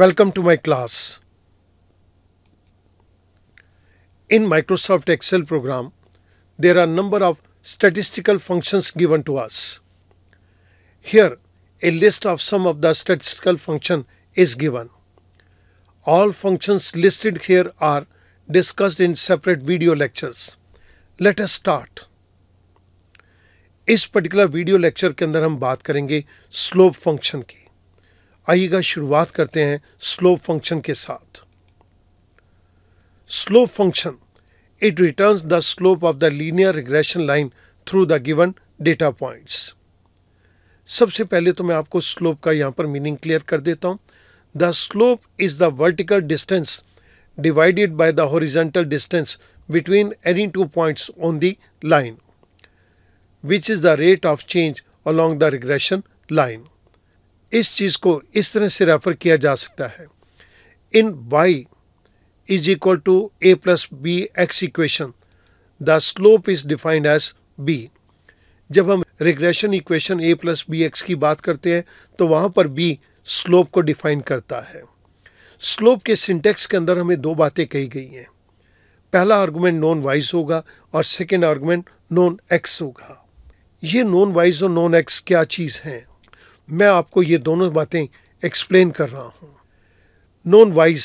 Welcome to my class. In Microsoft Excel program, there are number of statistical functions given to us. Here, a list of some of the statistical function is given. All functions listed here are discussed in separate video lectures. Let us start. इस particular video lecture के अंदर हम बात करेंगे slope function की आइएगा शुरुआत करते हैं स्लो फंक्शन के साथ slope function it return the slope of the linear regression line through the given data point सबसे पहले तो मैं आपको स्लोप का यहां पर मीनिंग क्लियर कर देता हूं the slope is the vertical distance divided by the horizontal distance between any two points on the line which is the rate of change along the regression line इस चीज़ को इस तरह से रेफ़र किया जा सकता है in y is equal to a plus b x equation the slope is defined as b जब हम regression equation a plus b x की बात करते हैं तो वहाँ पर बी स्लोप को डिफाइन करता है स्लोप के सिंटेक्स के अंदर हमें दो बातें कही गई हैं पहला आर्गूमेंट नॉन वाइज होगा और सेकेंड आर्गूमेंट नॉन एक्स होगा ये नॉन वाइज और नॉन एक्स क्या चीज़ हैं मैं आपको ये दोनों बातें एक्सप्लेन कर रहा हूँ known y's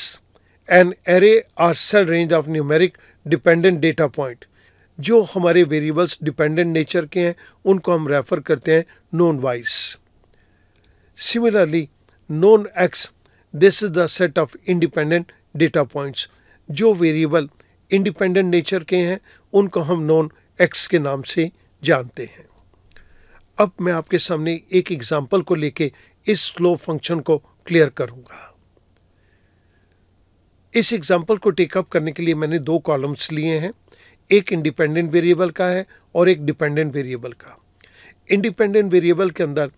and array or cell range of numeric dependent data point जो हमारे वेरिएबल्स डिपेंडेंट नेचर के हैं उनको हम रेफर करते हैं known y's similarly known x this is the set of independent data points जो वेरिएबल इंडिपेंडेंट नेचर के हैं उनको हम नॉन एक्स के नाम से जानते हैं अब मैं आपके सामने एक एग्जाम्पल को लेके इस स्लो फंक्शन को क्लियर करूंगा इस एग्जाम्पल को टेकअप करने के लिए मैंने दो कॉलम्स लिए हैं एक इंडिपेंडेंट वेरिएबल का है और एक डिपेंडेंट वेरिएबल का इंडिपेंडेंट वेरिएबल के अंदर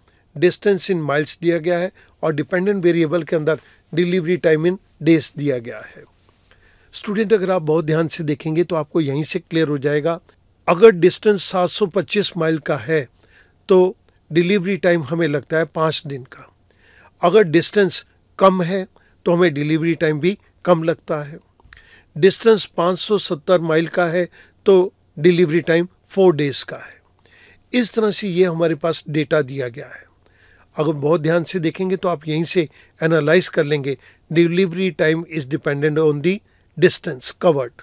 डिस्टेंस इन माइल्स दिया गया है और डिपेंडेंट वेरिएबल के अंदर डिलीवरी टाइम इन डेज दिया गया है स्टूडेंट अगर आप बहुत ध्यान से देखेंगे तो आपको यहीं से क्लियर हो जाएगा अगर डिस्टेंस 725 माइल का है तो डिलीवरी टाइम हमें लगता है पाँच दिन का अगर डिस्टेंस कम है तो हमें डिलीवरी टाइम भी कम लगता है डिस्टेंस 570 माइल का है तो डिलीवरी टाइम फोर डेज़ का है इस तरह से ये हमारे पास डेटा दिया गया है अगर बहुत ध्यान से देखेंगे तो आप यहीं से एनालाइज कर लेंगे delivery time is dependent on the distance covered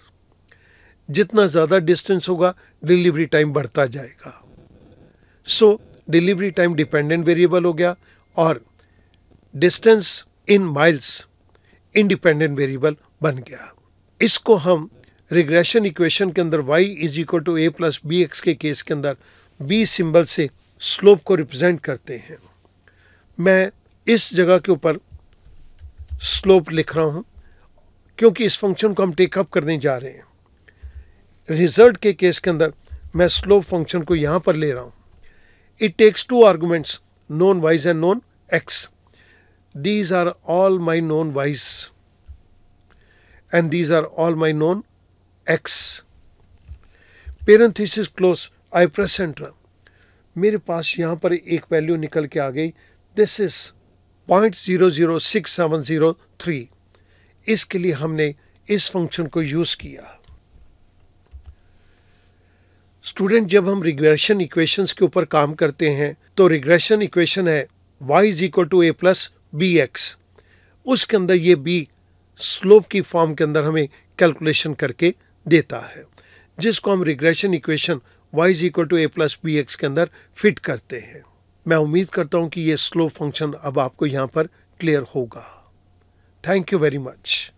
जितना ज़्यादा डिस्टेंस होगा डिलीवरी टाइम बढ़ता जाएगा so delivery time dependent variable हो गया और distance in miles independent variable बन गया इसको हम रिग्रेशन इक्वेशन के अंदर y is equal to a plus b x के केस के अंदर b सिंबल से स्लोप को रिप्रेजेंट करते हैं मैं इस जगह के ऊपर स्लोप लिख रहा हूँ क्योंकि इस फंक्शन को हम टेकअप करने जा रहे हैं रिजल्ट के केस के अंदर मैं स्लोप फंक्शन को यहाँ पर ले रहा हूँ It takes two arguments, known y's and known x. These are all my known y's and these are all my known x. parenthesis close i press enter mere paas yahan par ek value nikal ke aa gayi this is 0.006703 iske liye humne seven zero three इसके लिए हमने इस function को use किया student जब हम regression equations के ऊपर काम करते हैं तो रिग्रेशन इक्वेशन है y is equal to a plus b x उसके अंदर ये बी स्लोप की फॉर्म के अंदर हमें कैलकुलेशन करके देता है जिसको हम regression equation y is equal to a plus b x के अंदर फिट करते हैं मैं उम्मीद करता हूँ कि ये स्लोप फंक्शन अब आपको यहाँ पर क्लियर होगा थैंक यू वेरी मच